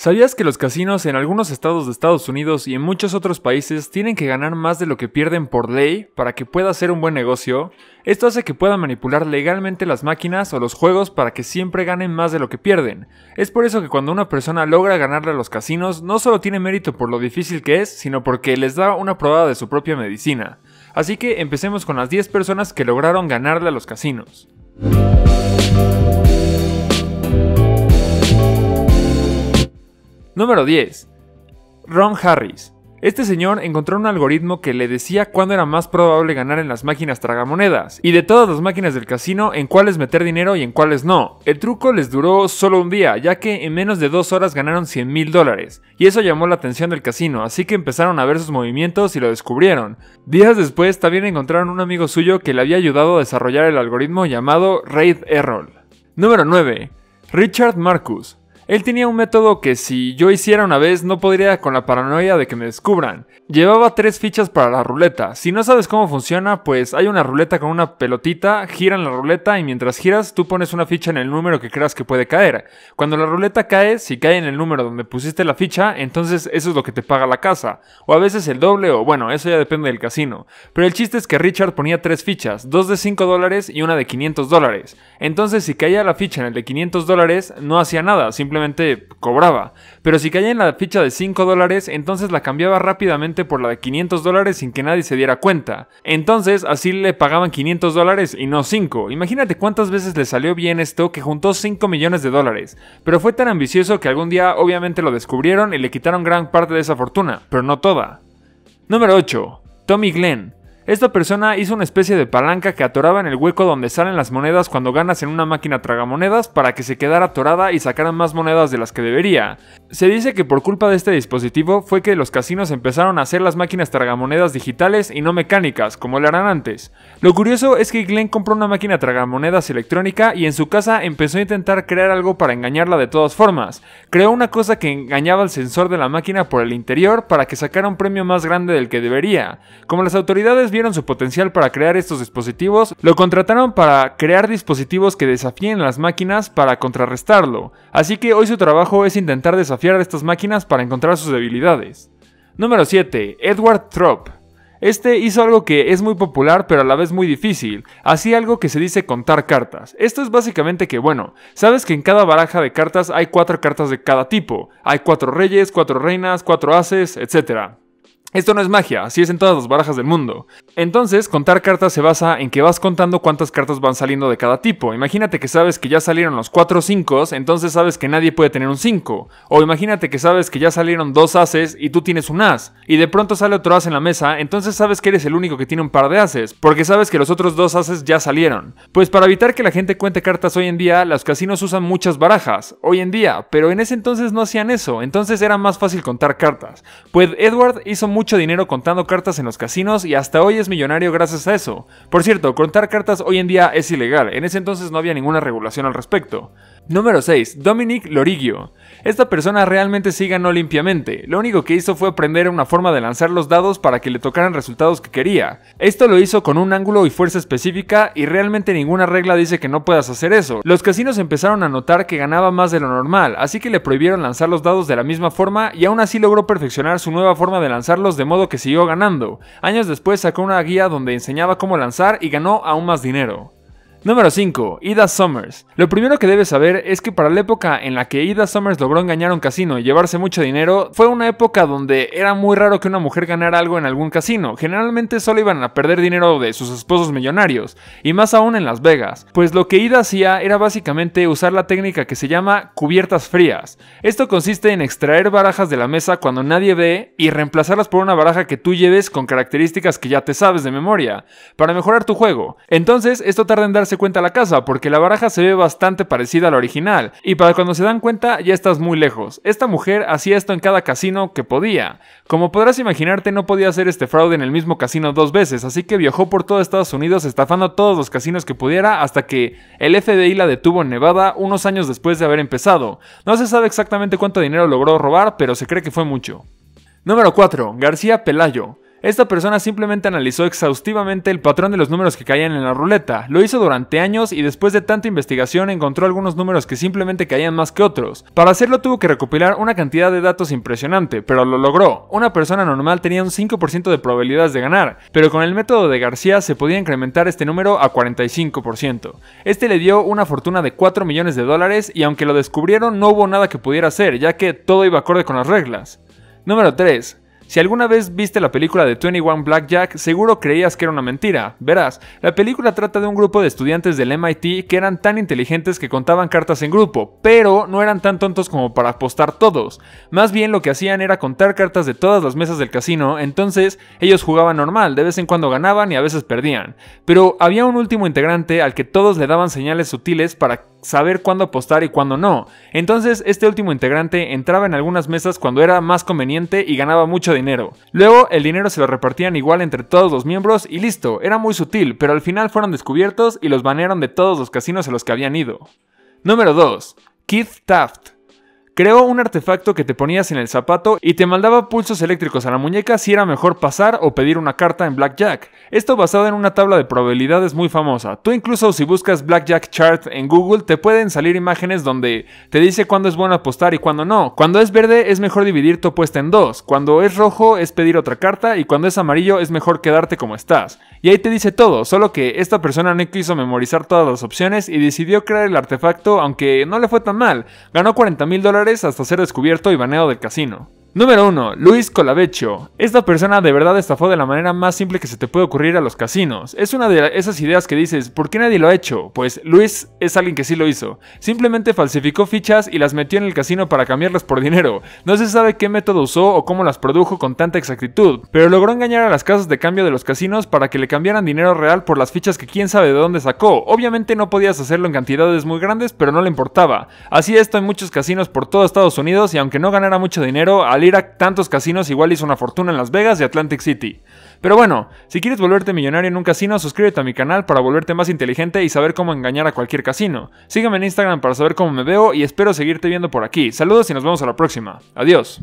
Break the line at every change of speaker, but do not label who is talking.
¿Sabías que los casinos en algunos estados de Estados Unidos y en muchos otros países tienen que ganar más de lo que pierden por ley para que pueda ser un buen negocio? Esto hace que puedan manipular legalmente las máquinas o los juegos para que siempre ganen más de lo que pierden. Es por eso que cuando una persona logra ganarle a los casinos no solo tiene mérito por lo difícil que es, sino porque les da una probada de su propia medicina. Así que empecemos con las 10 personas que lograron ganarle a los casinos. Número 10. Ron Harris. Este señor encontró un algoritmo que le decía cuándo era más probable ganar en las máquinas tragamonedas, y de todas las máquinas del casino, en cuáles meter dinero y en cuáles no. El truco les duró solo un día, ya que en menos de dos horas ganaron 100 mil dólares, y eso llamó la atención del casino, así que empezaron a ver sus movimientos y lo descubrieron. Días después también encontraron un amigo suyo que le había ayudado a desarrollar el algoritmo llamado Raid Errol. Número 9. Richard Marcus. Él tenía un método que si yo hiciera una vez no podría con la paranoia de que me descubran. Llevaba tres fichas para la ruleta. Si no sabes cómo funciona, pues hay una ruleta con una pelotita, giran la ruleta y mientras giras tú pones una ficha en el número que creas que puede caer. Cuando la ruleta cae, si cae en el número donde pusiste la ficha, entonces eso es lo que te paga la casa. O a veces el doble o bueno, eso ya depende del casino. Pero el chiste es que Richard ponía tres fichas, dos de 5 dólares y una de 500 dólares. Entonces si caía la ficha en el de 500 dólares, no hacía nada, simplemente cobraba. Pero si caía en la ficha de 5 dólares, entonces la cambiaba rápidamente por la de 500 dólares sin que nadie se diera cuenta. Entonces así le pagaban 500 dólares y no 5. Imagínate cuántas veces le salió bien esto que juntó 5 millones de dólares. Pero fue tan ambicioso que algún día obviamente lo descubrieron y le quitaron gran parte de esa fortuna, pero no toda. Número 8. Tommy Glenn. Esta persona hizo una especie de palanca que atoraba en el hueco donde salen las monedas cuando ganas en una máquina tragamonedas para que se quedara atorada y sacaran más monedas de las que debería. Se dice que por culpa de este dispositivo fue que los casinos empezaron a hacer las máquinas tragamonedas digitales y no mecánicas, como lo harán antes. Lo curioso es que Glenn compró una máquina tragamonedas electrónica y en su casa empezó a intentar crear algo para engañarla de todas formas. Creó una cosa que engañaba al sensor de la máquina por el interior para que sacara un premio más grande del que debería. Como las autoridades su potencial para crear estos dispositivos, lo contrataron para crear dispositivos que desafíen las máquinas para contrarrestarlo, así que hoy su trabajo es intentar desafiar a estas máquinas para encontrar sus debilidades. Número 7. Edward Trop. Este hizo algo que es muy popular pero a la vez muy difícil, así algo que se dice contar cartas. Esto es básicamente que, bueno, sabes que en cada baraja de cartas hay cuatro cartas de cada tipo, hay cuatro reyes, cuatro reinas, cuatro haces, etc. Esto no es magia, así es en todas las barajas del mundo. Entonces, contar cartas se basa en que vas contando cuántas cartas van saliendo de cada tipo. Imagínate que sabes que ya salieron los 4 5, entonces sabes que nadie puede tener un 5. O imagínate que sabes que ya salieron dos ases y tú tienes un as. Y de pronto sale otro as en la mesa, entonces sabes que eres el único que tiene un par de ases, porque sabes que los otros dos ases ya salieron. Pues para evitar que la gente cuente cartas hoy en día, los casinos usan muchas barajas, hoy en día, pero en ese entonces no hacían eso, entonces era más fácil contar cartas. Pues Edward hizo mucho dinero contando cartas en los casinos y hasta hoy es millonario gracias a eso. Por cierto, contar cartas hoy en día es ilegal, en ese entonces no había ninguna regulación al respecto. Número 6. Dominic Lorigio. Esta persona realmente sí ganó limpiamente, lo único que hizo fue aprender una forma de lanzar los dados para que le tocaran resultados que quería. Esto lo hizo con un ángulo y fuerza específica y realmente ninguna regla dice que no puedas hacer eso. Los casinos empezaron a notar que ganaba más de lo normal, así que le prohibieron lanzar los dados de la misma forma y aún así logró perfeccionar su nueva forma de lanzarlos de modo que siguió ganando. Años después sacó una guía donde enseñaba cómo lanzar y ganó aún más dinero. Número 5. Ida Summers. Lo primero que debes saber es que para la época en la que Ida Summers logró engañar un casino y llevarse mucho dinero, fue una época donde era muy raro que una mujer ganara algo en algún casino. Generalmente solo iban a perder dinero de sus esposos millonarios, y más aún en Las Vegas. Pues lo que Ida hacía era básicamente usar la técnica que se llama cubiertas frías. Esto consiste en extraer barajas de la mesa cuando nadie ve y reemplazarlas por una baraja que tú lleves con características que ya te sabes de memoria, para mejorar tu juego. Entonces, esto tarda en darse se cuenta la casa, porque la baraja se ve bastante parecida a la original, y para cuando se dan cuenta ya estás muy lejos. Esta mujer hacía esto en cada casino que podía. Como podrás imaginarte, no podía hacer este fraude en el mismo casino dos veces, así que viajó por todo Estados Unidos estafando todos los casinos que pudiera hasta que el FBI la detuvo en Nevada unos años después de haber empezado. No se sabe exactamente cuánto dinero logró robar, pero se cree que fue mucho. Número 4. García Pelayo. Esta persona simplemente analizó exhaustivamente el patrón de los números que caían en la ruleta, lo hizo durante años y después de tanta investigación encontró algunos números que simplemente caían más que otros. Para hacerlo tuvo que recopilar una cantidad de datos impresionante, pero lo logró. Una persona normal tenía un 5% de probabilidades de ganar, pero con el método de García se podía incrementar este número a 45%. Este le dio una fortuna de 4 millones de dólares y aunque lo descubrieron no hubo nada que pudiera hacer, ya que todo iba acorde con las reglas. Número 3. Si alguna vez viste la película de 21 Blackjack, seguro creías que era una mentira. Verás, la película trata de un grupo de estudiantes del MIT que eran tan inteligentes que contaban cartas en grupo, pero no eran tan tontos como para apostar todos. Más bien lo que hacían era contar cartas de todas las mesas del casino, entonces ellos jugaban normal, de vez en cuando ganaban y a veces perdían. Pero había un último integrante al que todos le daban señales sutiles para saber cuándo apostar y cuándo no. Entonces este último integrante entraba en algunas mesas cuando era más conveniente y ganaba mucho dinero. Luego el dinero se lo repartían igual entre todos los miembros y listo, era muy sutil, pero al final fueron descubiertos y los banearon de todos los casinos a los que habían ido. Número 2. Keith Taft creó un artefacto que te ponías en el zapato y te mandaba pulsos eléctricos a la muñeca si era mejor pasar o pedir una carta en Blackjack. Esto basado en una tabla de probabilidades muy famosa. Tú incluso si buscas Blackjack Chart en Google te pueden salir imágenes donde te dice cuándo es bueno apostar y cuándo no. Cuando es verde es mejor dividir tu apuesta en dos, cuando es rojo es pedir otra carta y cuando es amarillo es mejor quedarte como estás. Y ahí te dice todo, solo que esta persona no quiso memorizar todas las opciones y decidió crear el artefacto aunque no le fue tan mal. Ganó 40 mil dólares hasta ser descubierto y baneado del casino. Número 1. Luis Colabecho. Esta persona de verdad estafó de la manera más simple que se te puede ocurrir a los casinos. Es una de esas ideas que dices, ¿por qué nadie lo ha hecho? Pues Luis es alguien que sí lo hizo. Simplemente falsificó fichas y las metió en el casino para cambiarlas por dinero. No se sabe qué método usó o cómo las produjo con tanta exactitud, pero logró engañar a las casas de cambio de los casinos para que le cambiaran dinero real por las fichas que quién sabe de dónde sacó. Obviamente no podías hacerlo en cantidades muy grandes, pero no le importaba. Así esto en muchos casinos por todo Estados Unidos y aunque no ganara mucho dinero, al ir a tantos casinos igual hizo una fortuna en Las Vegas y Atlantic City. Pero bueno, si quieres volverte millonario en un casino, suscríbete a mi canal para volverte más inteligente y saber cómo engañar a cualquier casino. Sígueme en Instagram para saber cómo me veo y espero seguirte viendo por aquí. Saludos y nos vemos a la próxima. Adiós.